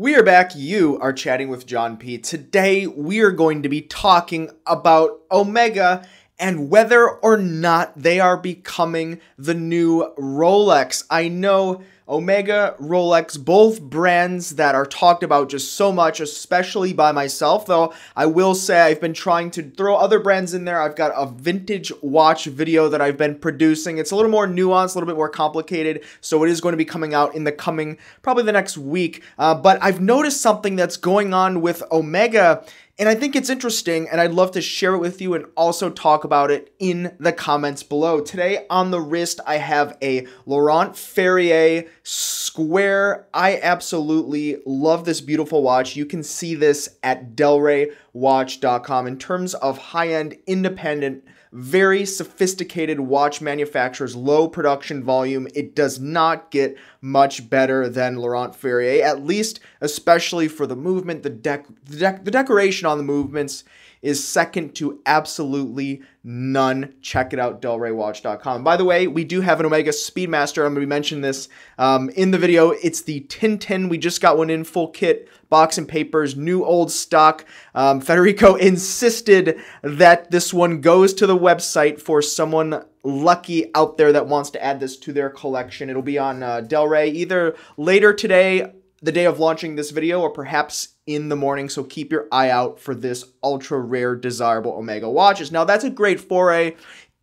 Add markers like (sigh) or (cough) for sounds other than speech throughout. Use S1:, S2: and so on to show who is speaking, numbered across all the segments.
S1: We are back. You are chatting with John P. Today, we are going to be talking about Omega and whether or not they are becoming the new Rolex. I know Omega, Rolex, both brands that are talked about just so much, especially by myself, though I will say I've been trying to throw other brands in there. I've got a vintage watch video that I've been producing. It's a little more nuanced, a little bit more complicated, so it is going to be coming out in the coming, probably the next week. Uh, but I've noticed something that's going on with Omega and I think it's interesting, and I'd love to share it with you and also talk about it in the comments below. Today on the wrist, I have a Laurent Ferrier Square. I absolutely love this beautiful watch. You can see this at delraywatch.com. In terms of high-end independent very sophisticated watch manufacturer's low production volume. It does not get much better than Laurent Ferrier, at least especially for the movement, the, dec- the, dec- the decoration on the movements is second to absolutely none. Check it out, delraywatch.com. By the way, we do have an Omega Speedmaster. I'm going to mention this um, in the video. It's the Tintin. We just got one in full kit, box and papers, new old stock. Um, Federico (laughs) insisted that this one goes to the website for someone lucky out there that wants to add this to their collection. It'll be on uh, either later today the day of launching this video or perhaps in the morning, so keep your eye out for this ultra rare desirable Omega watches. Now that's a great foray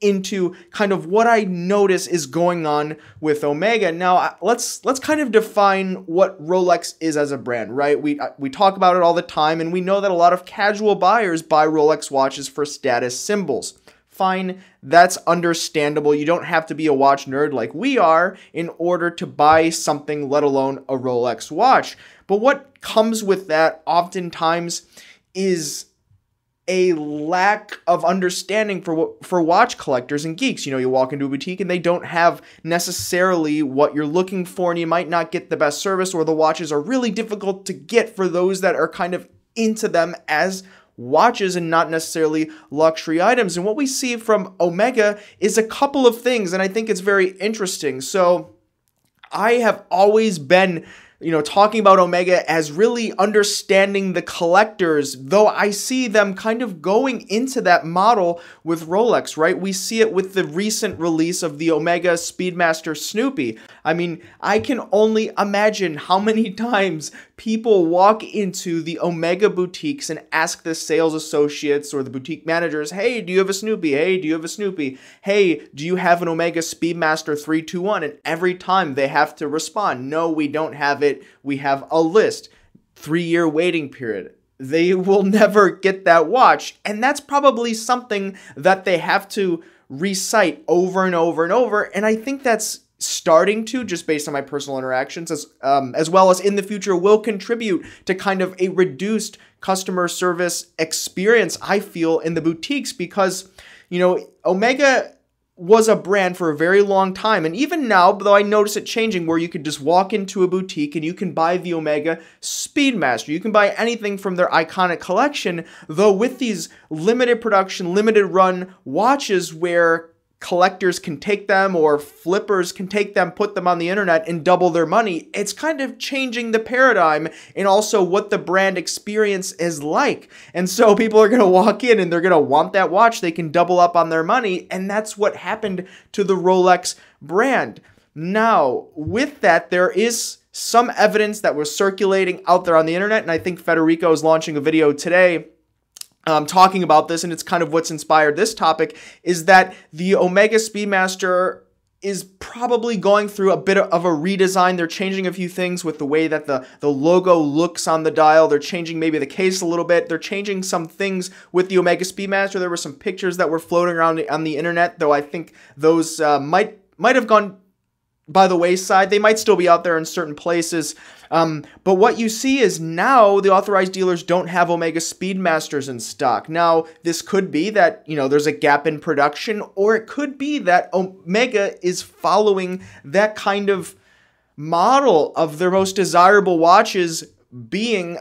S1: into kind of what I notice is going on with Omega. Now let's let's kind of define what Rolex is as a brand, right? We uh, we talk about it all the time and we know that a lot of casual buyers buy Rolex watches for status symbols fine. That's understandable. You don't have to be a watch nerd like we are in order to buy something, let alone a Rolex watch. But what comes with that oftentimes is a lack of understanding for for watch collectors and geeks. You know, you walk into a boutique and they don't have necessarily what you're looking for and you might not get the best service or the watches are really difficult to get for those that are kind of into them as watches and not necessarily luxury items. And what we see from Omega is a couple of things, and I think it's very interesting. So I have always been you know, talking about Omega as really understanding the collectors, though I see them kind of going into that model with Rolex, right? We see it with the recent release of the Omega Speedmaster Snoopy. I mean, I can only imagine how many (laughs) times people walk into the Omega boutiques and ask the sales associates or the boutique managers, hey, do you have a Snoopy? Hey, do you have a Snoopy? Hey, do you have an Omega Speedmaster 321? And every time they have to respond, no, we don't have it. We have a list, three year waiting period they will (laughs) never get that watch. And that's probably something that they have to recite over and over and over. And I think that's starting to just based on my personal interactions as um, as well as in the future will contribute to kind of a reduced customer service experience I feel in the boutiques because you know Omega was a brand for a very long time and even now though I notice it changing where you can just walk into a boutique and you can buy the Omega Speedmaster you can buy anything from their iconic collection though with these limited production limited run watches where collectors can take them or flippers can take them, put them on the internet, and double their money. It's kind of changing the paradigm and also what the brand experience is like. And so (laughs) people are going to walk in and they're going to want that watch. They can double up on their money. And that's what happened to the Rolex brand. Now, with that, there is some evidence that was circulating out there on the internet. And I think Federico is launching a video today um, talking about this, and it's kind of what's inspired this topic, is that the Omega Speedmaster is probably going through a bit of a redesign. They're changing a few things with the way that the, the logo looks on the dial. They're changing maybe the case a little bit. They're changing some things with the Omega Speedmaster. There were some pictures that were floating around on the internet, though I think those uh, might might have gone by the wayside. They might still be out there in certain places. Um, but what you see is now the authorized dealers don't have Omega Speedmasters in stock. Now, this could be that, you know, there's a gap in production, or it could be that Omega is following that kind of model of their most desirable watches being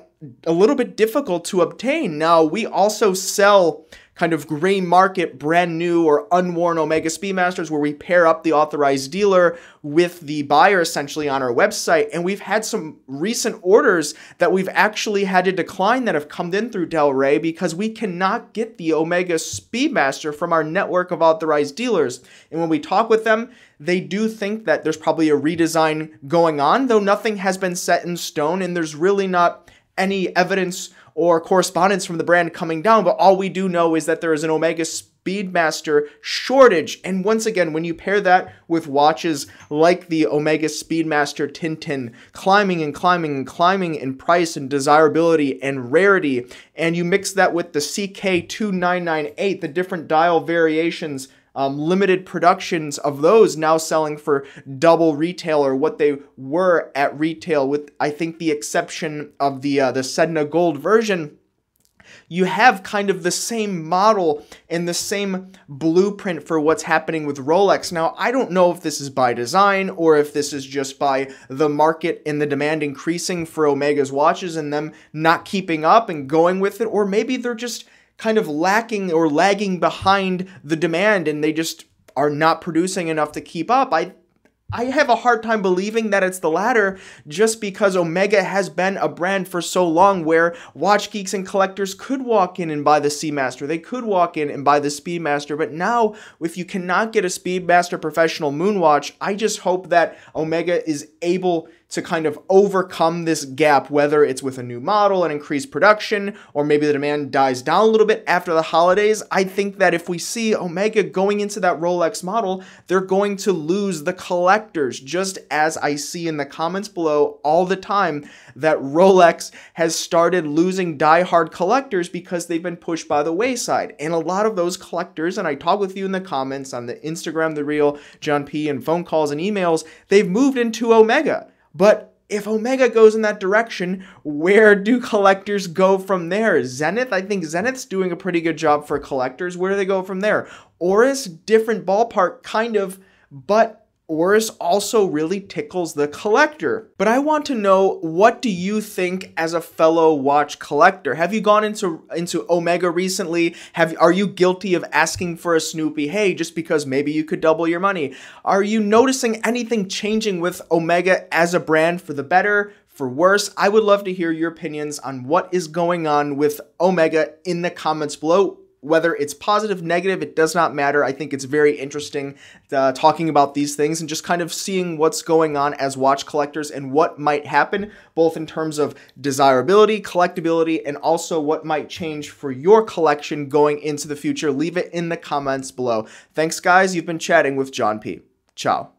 S1: a little bit difficult to obtain. Now, we also sell kind of gray market, brand new or unworn Omega Speedmasters where we pair up the authorized dealer with the buyer essentially on our website. And we've had some recent orders that we've actually had to decline that have come in through Del Rey because we cannot get the Omega Speedmaster from our network of authorized dealers. And when we talk with them, they do think that there's probably a redesign going on, though nothing has been set in stone and there's really not any evidence or correspondence from the brand coming down, but all we do know is that there is an Omega Speedmaster shortage. And once again, when you pair that with watches like the Omega Speedmaster Tintin climbing and climbing and climbing in price and desirability and rarity, and you mix that with the CK2998, the different dial variations um, limited productions of those now selling for double retail or what they were at retail, with I think the exception of the uh, the Sedna Gold version you have kind of the same model and the same blueprint for what's happening with Rolex. Now, I don't know if this is by design or if this is just by the market and the demand increasing for Omega's watches and them not keeping up and going with it, or maybe they're just kind of lacking or lagging behind the demand and they just are not producing enough to keep up. I I have a hard time believing that it's the latter just because Omega has been a brand for so long where watch geeks and collectors could walk in and buy the Seamaster. They could walk in and buy the Speedmaster. But now, if you cannot get a Speedmaster professional Moonwatch, I just hope that Omega is able to kind of overcome this gap, whether it's with a new model and increased production, or maybe the demand dies down a little bit after the holidays. I think that if we see Omega going into that Rolex model, they're going to lose the collection collectors, just as I see in the comments below all the time that Rolex has started losing die-hard collectors because they've been pushed by the wayside. And a lot of those collectors, and I talk with you in the comments on the Instagram, the real John P, and phone calls and emails, they've moved into Omega. But if Omega goes in that direction, where do collectors go from there? Zenith, I think Zenith's doing a pretty good job for collectors. Where do they go from there? Oris, different ballpark, kind of, but Oris also really tickles the collector. But I want to know what do you think as a fellow watch collector? Have you gone into into Omega recently? Have are you guilty of asking for a Snoopy? Hey, just because maybe you could double your money. Are you noticing anything changing with Omega as a brand for the better, for worse. I would love to hear your opinions on what is going on with Omega in the comments below whether it's positive, negative, it does not matter. I think it's very interesting uh, talking about these things and just kind of seeing what's going on as watch collectors and what might happen, both in terms of desirability, collectability, and also what might change for your collection going into the future. Leave it in the comments below. Thanks, guys. You've been chatting with John P. Ciao.